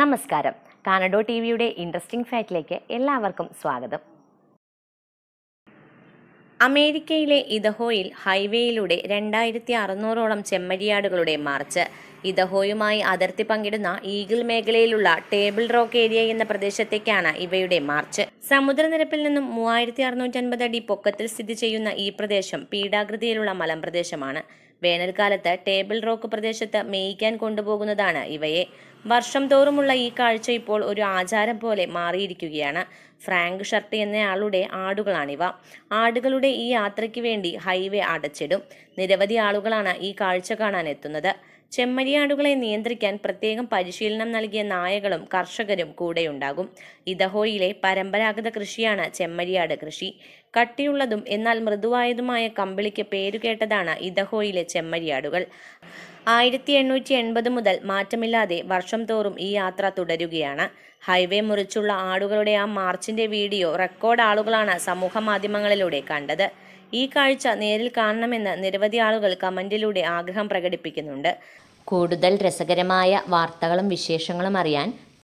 നമസ്കാരം കാനഡോ ടി വിയുടെ ഇൻട്രസ്റ്റിംഗ് ഫാക്റ്റിലേക്ക് എല്ലാവർക്കും സ്വാഗതം അമേരിക്കയിലെ ഇദഹോയിൽ ഹൈവേയിലൂടെ രണ്ടായിരത്തി അറുന്നൂറോളം ചെമ്മരിയാടുകളുടെ മാർച്ച് ഇദഹോയുമായി അതിർത്തി പങ്കിടുന്ന ഈഗിൾ മേഖലയിലുള്ള ടേബിൾ റോക്ക് ഏരിയ എന്ന പ്രദേശത്തേക്കാണ് ഇവയുടെ മാർച്ച് സമുദ്രനിരപ്പിൽ നിന്നും മൂവായിരത്തി അറുന്നൂറ്റി അൻപത് അടി പൊക്കത്തിൽ സ്ഥിതി ചെയ്യുന്ന ഈ പ്രദേശം പീഠാകൃതിയിലുള്ള മലമ്പ്രദേശമാണ് വേനൽക്കാലത്ത് ടേബിൾ റോക്ക് പ്രദേശത്ത് മേയിക്കാൻ കൊണ്ടുപോകുന്നതാണ് ഇവയെ വർഷം തോറുമുള്ള ഈ കാഴ്ച ഇപ്പോൾ ഒരു ആചാരം പോലെ മാറിയിരിക്കുകയാണ് ഫ്രാങ്ക് ഷർട്ട് എന്നയാളുടെ ആടുകളാണിവ ആടുകളുടെ ഈ യാത്രയ്ക്ക് വേണ്ടി ഹൈവേ അടച്ചിടും നിരവധി ആളുകളാണ് ഈ കാഴ്ച കാണാൻ എത്തുന്നത് ചെമ്മരിയാടുകളെ നിയന്ത്രിക്കാൻ പ്രത്യേകം പരിശീലനം നൽകിയ നായകളും കർഷകരും കൂടെയുണ്ടാകും ഇതഹോയിലെ പരമ്പരാഗത കൃഷിയാണ് ചെമ്മരിയാട് കൃഷി കട്ടിയുള്ളതും എന്നാൽ മൃദുവായതുമായ കമ്പിളിക്ക് പേരുകേട്ടതാണ് ഇതഹോയിലെ ചെമ്മരിയാടുകൾ ആയിരത്തി എണ്ണൂറ്റി എൺപത് മുതൽ മാറ്റമില്ലാതെ വർഷം തോറും ഈ യാത്ര തുടരുകയാണ് ഹൈവേ മുറിച്ചുള്ള ആടുകളുടെ ആ മാർച്ചിന്റെ വീഡിയോ റെക്കോർഡ് ആളുകളാണ് സമൂഹ മാധ്യമങ്ങളിലൂടെ കണ്ടത് ഈ കാഴ്ച നേരിൽ കാണണമെന്ന് നിരവധി ആളുകൾ കമന്റിലൂടെ ആഗ്രഹം പ്രകടിപ്പിക്കുന്നുണ്ട് കൂടുതൽ രസകരമായ വാർത്തകളും വിശേഷങ്ങളും അറിയാൻ